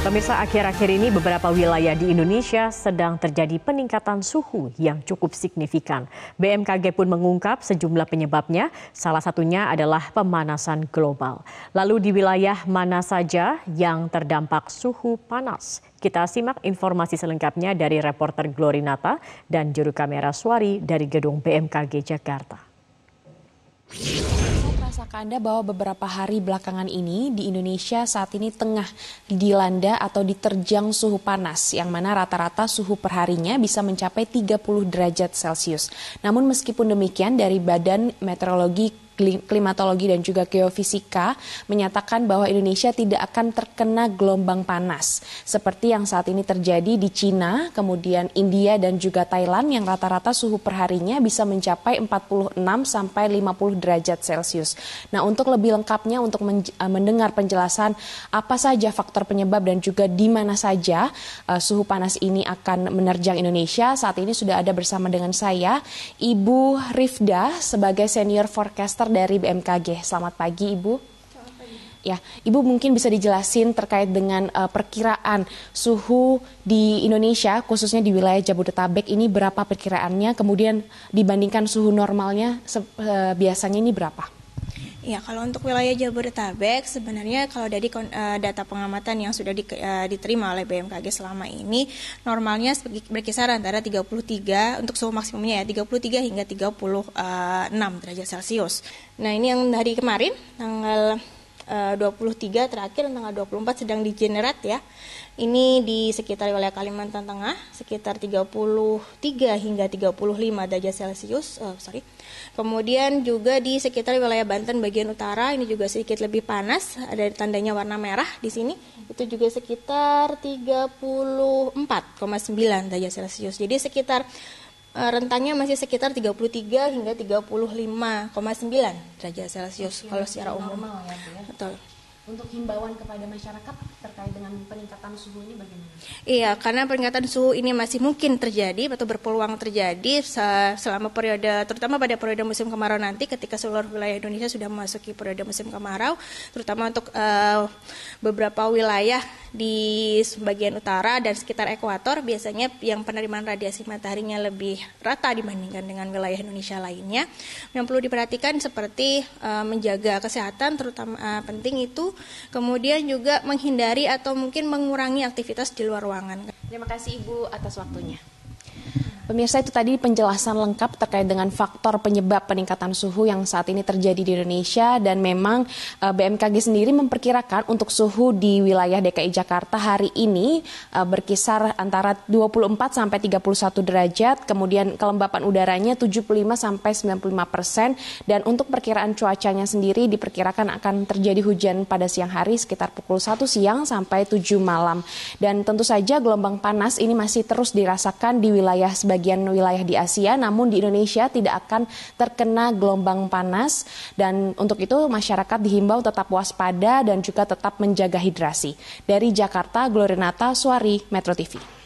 Pemirsa akhir-akhir ini beberapa wilayah di Indonesia sedang terjadi peningkatan suhu yang cukup signifikan. BMKG pun mengungkap sejumlah penyebabnya, salah satunya adalah pemanasan global. Lalu di wilayah mana saja yang terdampak suhu panas? Kita simak informasi selengkapnya dari reporter Glory Nata dan juru kamera Suari dari gedung BMKG Jakarta. Sakkah Anda bahwa beberapa hari belakangan ini di Indonesia saat ini tengah dilanda atau diterjang suhu panas yang mana rata-rata suhu perharinya bisa mencapai 30 derajat Celcius. Namun meskipun demikian dari Badan Meteorologi klimatologi dan juga geofisika menyatakan bahwa Indonesia tidak akan terkena gelombang panas seperti yang saat ini terjadi di Cina, kemudian India dan juga Thailand yang rata-rata suhu perharinya bisa mencapai 46 sampai 50 derajat Celcius. Nah, untuk lebih lengkapnya untuk eh, mendengar penjelasan apa saja faktor penyebab dan juga di mana saja uh, suhu panas ini akan menerjang Indonesia. Saat ini sudah ada bersama dengan saya Ibu Rifda sebagai senior forecaster dari BMKG. Selamat pagi Ibu. Ya, Ibu mungkin bisa dijelasin terkait dengan uh, perkiraan suhu di Indonesia, khususnya di wilayah Jabodetabek ini berapa perkiraannya, kemudian dibandingkan suhu normalnya uh, biasanya ini berapa? Ya, kalau untuk wilayah Jabodetabek sebenarnya kalau dari eh, data pengamatan yang sudah eh, diterima oleh BMKG selama ini normalnya berkisar antara 33 untuk suhu maksimumnya ya 33 hingga 36 eh, derajat Celcius. Nah, ini yang dari kemarin tanggal 23 eh, terakhir dan tanggal 24 sedang di generate ya. Ini di sekitar wilayah Kalimantan Tengah sekitar 33 hingga 35 derajat Celcius, uh, sorry. Kemudian juga di sekitar wilayah Banten bagian utara ini juga sedikit lebih panas, ada tandanya warna merah di sini. Itu juga sekitar 34,9 derajat Celcius. Jadi sekitar Eh, rentangnya masih sekitar 33 hingga 35,9 derajat Celcius kalau secara umum. Normal ya, ya? Betul untuk himbauan kepada masyarakat terkait dengan peningkatan suhu ini bagaimana? Iya, karena peningkatan suhu ini masih mungkin terjadi atau berpeluang terjadi selama periode, terutama pada periode musim kemarau nanti ketika seluruh wilayah Indonesia sudah memasuki periode musim kemarau, terutama untuk uh, beberapa wilayah di sebagian utara dan sekitar ekuator biasanya yang penerimaan radiasi mataharinya lebih rata dibandingkan dengan wilayah Indonesia lainnya. Yang perlu diperhatikan seperti uh, menjaga kesehatan terutama uh, penting itu kemudian juga menghindari atau mungkin mengurangi aktivitas di luar ruangan. Terima kasih Ibu atas waktunya. Pemirsa itu tadi penjelasan lengkap terkait dengan faktor penyebab peningkatan suhu yang saat ini terjadi di Indonesia dan memang eh, BMKG sendiri memperkirakan untuk suhu di wilayah DKI Jakarta hari ini eh, berkisar antara 24 sampai 31 derajat, kemudian kelembapan udaranya 75 sampai 95 persen dan untuk perkiraan cuacanya sendiri diperkirakan akan terjadi hujan pada siang hari sekitar pukul 1 siang sampai 7 malam. Dan tentu saja gelombang panas ini masih terus dirasakan di wilayah sebagian sebagian wilayah di Asia, namun di Indonesia tidak akan terkena gelombang panas dan untuk itu masyarakat dihimbau tetap waspada dan juga tetap menjaga hidrasi. Dari Jakarta, Glorinata Suari, Metro TV.